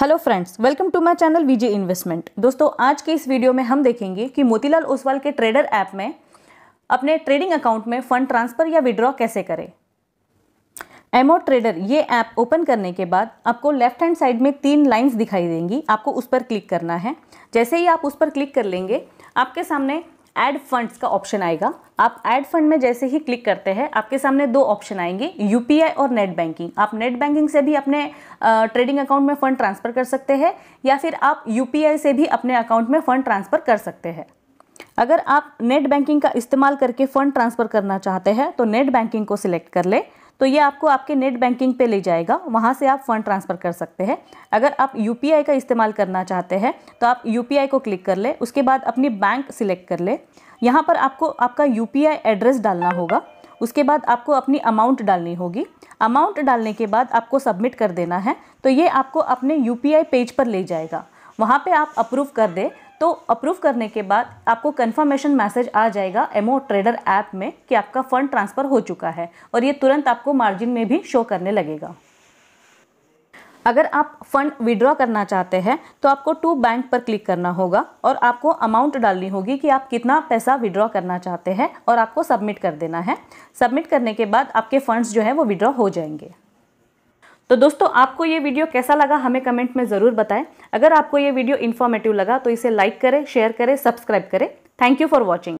hello friends welcome to my channel VJ investment दोस्तों आज के इस वीडियो में हम देखेंगे कि मोतीलाल ओसवाल के ट्रेडर ऐप में अपने ट्रेडिंग अकाउंट में फंड ट्रांसफ़र या विड्रॉ कैसे करें एमो ट्रेडर ये ऐप ओपन करने के बाद आपको लेफ्ट हैंड साइड में तीन लाइंस दिखाई देंगी आपको उस पर क्लिक करना है जैसे ही आप उस पर क्लिक कर लेंगे आपके सामने ऐड फंड्स का ऑप्शन आएगा आप ऐड फंड में जैसे ही क्लिक करते हैं आपके सामने दो ऑप्शन आएंगे यूपीआई और नेट बैंकिंग आप नेट बैंकिंग से भी अपने ट्रेडिंग अकाउंट में फ़ंड ट्रांसफ़र कर सकते हैं या फिर आप यूपीआई से भी अपने अकाउंट में फ़ंड ट्रांसफ़र कर सकते हैं अगर आप नेट बैंकिंग का इस्तेमाल करके फ़ंड ट्रांसफ़र करना चाहते हैं तो नेट बैंकिंग को सिलेक्ट कर लें तो ये आपको आपके नेट बैंकिंग पे ले जाएगा वहाँ से आप फ़ंड ट्रांसफ़र कर सकते हैं अगर आप यू का इस्तेमाल करना चाहते हैं तो आप यू को क्लिक कर ले उसके बाद अपनी बैंक सिलेक्ट कर ले यहाँ पर आपको आपका यू एड्रेस डालना होगा उसके बाद आपको अपनी अमाउंट डालनी होगी अमाउंट डालने के बाद आपको सबमिट कर देना है तो ये आपको अपने यू पेज पर ले जाएगा वहाँ पे आप अप्रूव कर दे तो अप्रूव करने के बाद आपको कन्फर्मेशन मैसेज आ जाएगा एमओ ट्रेडर ऐप में कि आपका फ़ंड ट्रांसफ़र हो चुका है और ये तुरंत आपको मार्जिन में भी शो करने लगेगा अगर आप फंड विड्रॉ करना चाहते हैं तो आपको टू बैंक पर क्लिक करना होगा और आपको अमाउंट डालनी होगी कि आप कितना पैसा विड्रॉ करना चाहते हैं और आपको सबमिट कर देना है सबमिट करने के बाद आपके फंड्स जो है वो विड्रॉ हो जाएंगे तो दोस्तों आपको ये वीडियो कैसा लगा हमें कमेंट में ज़रूर बताएं अगर आपको ये वीडियो इन्फॉर्मेटिव लगा तो इसे लाइक करें शेयर करें सब्सक्राइब करें थैंक यू फॉर वॉचिंग